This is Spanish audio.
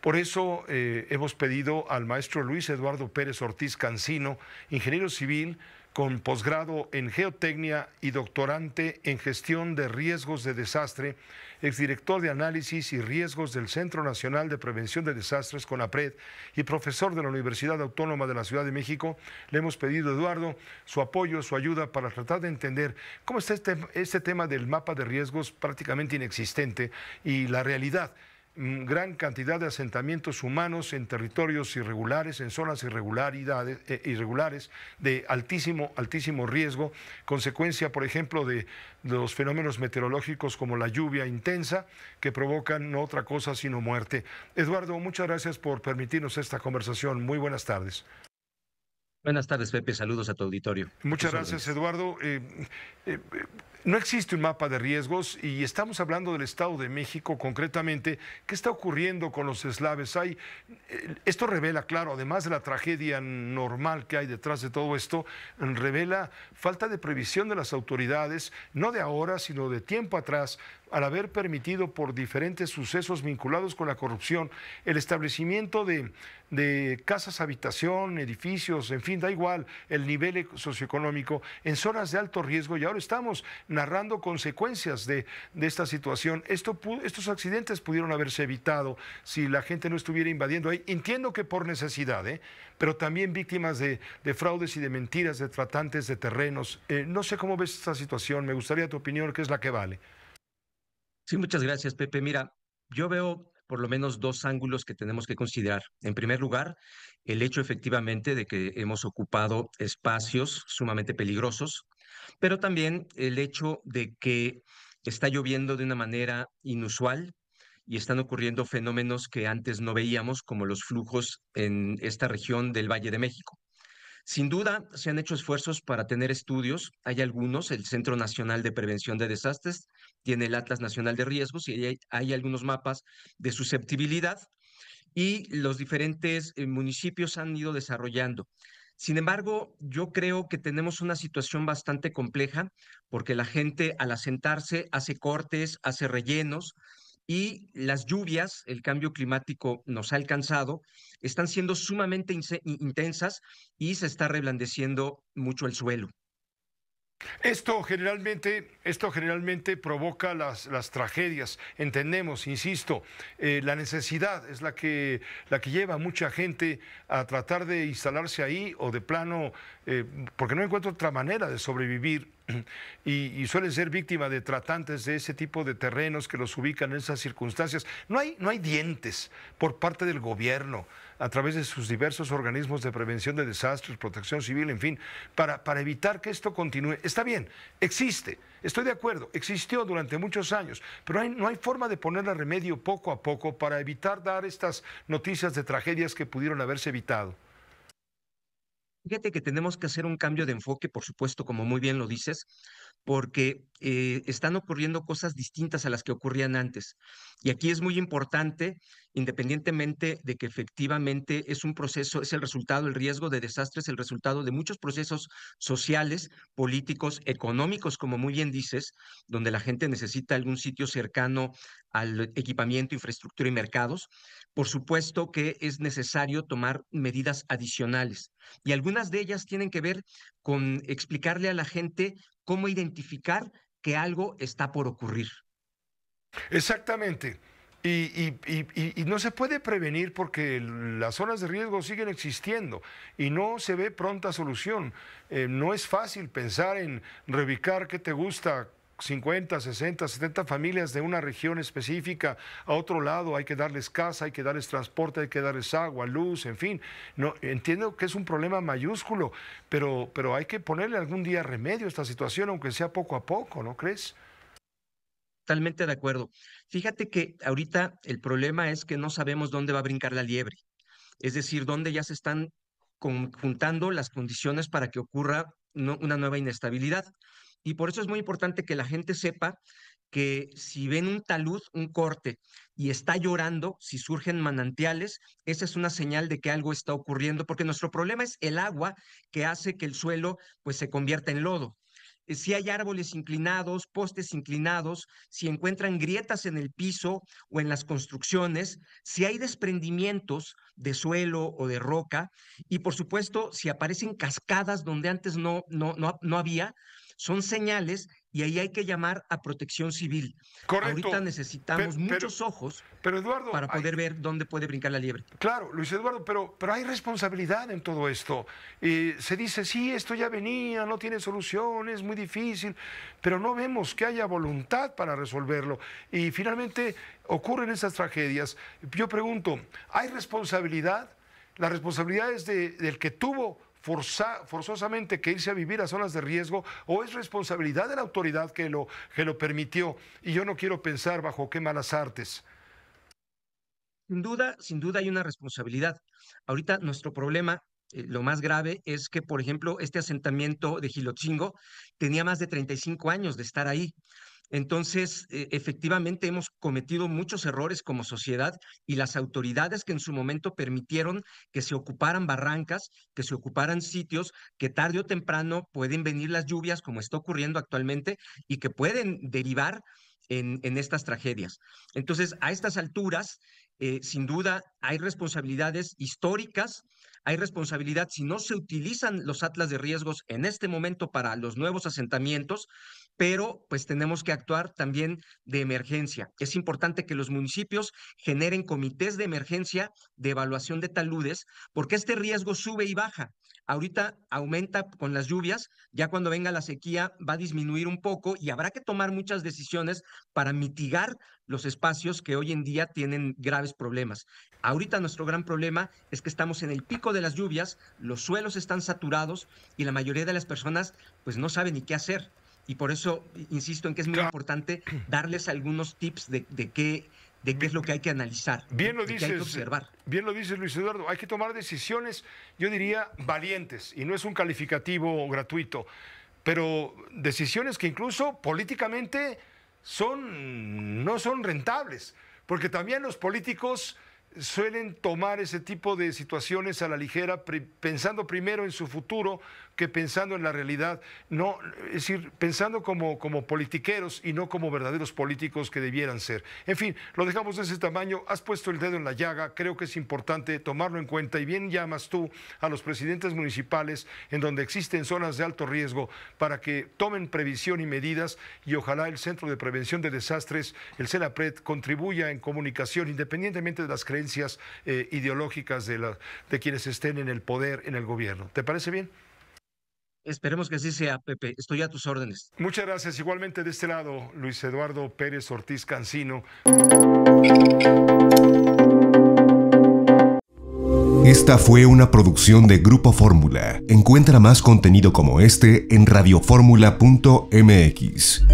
Por eso eh, hemos pedido al maestro Luis Eduardo Pérez Ortiz Cancino, ingeniero civil con posgrado en geotecnia y doctorante en gestión de riesgos de desastre, exdirector de análisis y riesgos del Centro Nacional de Prevención de Desastres con APRED, y profesor de la Universidad Autónoma de la Ciudad de México, le hemos pedido, Eduardo, su apoyo, su ayuda para tratar de entender cómo está este, este tema del mapa de riesgos prácticamente inexistente y la realidad Mm, gran cantidad de asentamientos humanos en territorios irregulares, en zonas eh, irregulares de altísimo, altísimo riesgo, consecuencia, por ejemplo, de los fenómenos meteorológicos como la lluvia intensa, que provocan no otra cosa sino muerte. Eduardo, muchas gracias por permitirnos esta conversación. Muy buenas tardes. Buenas tardes, Pepe. Saludos a tu auditorio. Muchas gracias, Eduardo. Eh, eh, eh, no existe un mapa de riesgos y estamos hablando del Estado de México concretamente. ¿Qué está ocurriendo con los eslaves? Hay, esto revela, claro, además de la tragedia normal que hay detrás de todo esto, revela falta de previsión de las autoridades, no de ahora, sino de tiempo atrás, al haber permitido por diferentes sucesos vinculados con la corrupción el establecimiento de, casas, habitación, edificios, en fin, da igual el nivel socioeconómico, en zonas de alto riesgo y ahora estamos narrando consecuencias de, esta situación. estos accidentes pudieron haberse evitado si la gente no estuviera invadiendo ahí. Entiendo que por necesidad, ¿eh? pero también víctimas de, fraudes y de mentiras de tratantes de terrenos. Eh, no sé cómo ves esta situación, me gustaría tu opinión, que es la que vale. Sí, muchas gracias, Pepe. Mira, yo veo por lo menos dos ángulos que tenemos que considerar. En primer lugar, el hecho efectivamente de que hemos ocupado espacios sumamente peligrosos, pero también el hecho de que está lloviendo de una manera inusual y están ocurriendo fenómenos que antes no veíamos, como los flujos en esta región del Valle de México. Sin duda, se han hecho esfuerzos para tener estudios. Hay algunos, el Centro Nacional de Prevención de Desastres tiene el Atlas Nacional de Riesgos y hay, algunos mapas de susceptibilidad y los diferentes eh, municipios han ido desarrollando. Sin embargo, yo creo que tenemos una situación bastante compleja porque la gente al asentarse hace cortes, hace rellenos y las lluvias, el cambio climático nos ha alcanzado, están siendo sumamente intensas y se está reblandeciendo mucho el suelo. Esto generalmente, esto generalmente provoca las, tragedias. Entendemos, insisto, eh, la necesidad es la que, la que lleva a mucha gente a tratar de instalarse ahí o de plano, eh, porque no encuentro otra manera de sobrevivir y, suelen ser víctimas de tratantes de ese tipo de terrenos que los ubican en esas circunstancias. No hay, dientes por parte del gobierno a través de sus diversos organismos de prevención de desastres, protección civil, en fin, para, evitar que esto continúe. Está bien, existe, estoy de acuerdo, existió durante muchos años, pero no hay forma de ponerle remedio poco a poco para evitar dar estas noticias de tragedias que pudieron haberse evitado. Fíjate que tenemos que hacer un cambio de enfoque, por supuesto, como muy bien lo dices, porque eh, están ocurriendo cosas distintas a las que ocurrían antes. Y aquí es muy importante, independientemente de que efectivamente es un proceso, es el resultado, el riesgo de desastres, el resultado de muchos procesos sociales, políticos, económicos, como muy bien dices, donde la gente necesita algún sitio cercano al equipamiento, infraestructura y mercados, por supuesto que es necesario tomar medidas adicionales. Y algunas de ellas tienen que ver con explicarle a la gente cómo identificar que algo está por ocurrir. Exactamente. Y, no se puede prevenir porque las zonas de riesgo siguen existiendo y no se ve pronta solución. Eh, no es fácil pensar en reubicar qué te gusta, 50, 60, 70 familias de una región específica a otro lado, hay que darles casa, hay que darles transporte, hay que darles agua, luz, en fin. No, entiendo que es un problema mayúsculo, pero, pero hay que ponerle algún día remedio a esta situación, aunque sea poco a poco, ¿no crees? Totalmente de acuerdo. Fíjate que ahorita el problema es que no sabemos dónde va a brincar la liebre, es decir, dónde ya se están conjuntando las condiciones para que ocurra una nueva inestabilidad. Y por eso es muy importante que la gente sepa que si ven un talud, un corte, y está llorando, si surgen manantiales, esa es una señal de que algo está ocurriendo, porque nuestro problema es el agua que hace que el suelo pues se convierta en lodo. Si hay árboles inclinados, postes inclinados, si encuentran grietas en el piso o en las construcciones, si hay desprendimientos de suelo o de roca, y por supuesto, si aparecen cascadas donde antes no, no, no había, son señales y ahí hay que llamar a protección civil. Correcto. Ahorita necesitamos muchos ojos para poder ver dónde puede brincar la liebre. Claro, Luis Eduardo, pero, pero hay responsabilidad en todo esto. se dice, sí, esto ya venía, no tiene solución, es muy difícil, pero no vemos que haya voluntad para resolverlo. Y finalmente ocurren esas tragedias. Yo pregunto, ¿hay responsabilidad? La responsabilidad es del que tuvo forzosamente que irse a vivir a zonas de riesgo o es responsabilidad de la autoridad que lo, que lo permitió? Y yo no quiero pensar bajo qué malas artes. Sin duda, sin duda hay una responsabilidad. Ahorita nuestro problema eh, lo más grave es que, por ejemplo, este asentamiento de Gilotzingo tenía más de 35 años de estar ahí. Entonces, eh, efectivamente, hemos cometido muchos errores como sociedad y las autoridades que en su momento permitieron que se ocuparan barrancas, que se ocuparan sitios, que tarde o temprano pueden venir las lluvias, como está ocurriendo actualmente, y que pueden derivar en, estas tragedias. Entonces, a estas alturas, eh, sin duda, hay responsabilidades históricas hay responsabilidad si no se utilizan los atlas de riesgos en este momento para los nuevos asentamientos, pero pues tenemos que actuar también de emergencia. Es importante que los municipios generen comités de emergencia de evaluación de taludes, porque este riesgo sube y baja. Ahorita aumenta con las lluvias, ya cuando venga la sequía va a disminuir un poco y habrá que tomar muchas decisiones para mitigar los espacios que hoy en día tienen graves problemas. Ahorita nuestro gran problema es que estamos en el pico de las lluvias, los suelos están saturados y la mayoría de las personas pues no saben ni qué hacer. Y por eso insisto en que es muy importante darles algunos tips de, qué de qué es lo que hay que analizar, bien lo de observar. Bien lo dices Luis Eduardo, hay que tomar decisiones, yo diría, valientes, y no es un calificativo gratuito, pero decisiones que incluso políticamente son, no son rentables, porque también los políticos suelen tomar ese tipo de situaciones a la ligera, pensando primero en su futuro que pensando en la realidad, no, es decir, pensando como, como politiqueros y no como verdaderos políticos que debieran ser. En fin, lo dejamos de ese tamaño, has puesto el dedo en la llaga, creo que es importante tomarlo en cuenta y bien llamas tú a los presidentes municipales en donde existen zonas de alto riesgo para que tomen previsión y medidas y ojalá el Centro de Prevención de Desastres, el CELAPRED contribuya en comunicación independientemente de las creencias eh, ideológicas de, la, de quienes estén en el poder, en el gobierno. ¿Te parece bien? Esperemos que así sea, Pepe. Estoy a tus órdenes. Muchas gracias. Igualmente de este lado, Luis Eduardo Pérez Ortiz Cancino. Esta fue una producción de Grupo Fórmula. Encuentra más contenido como este en radioformula.mx.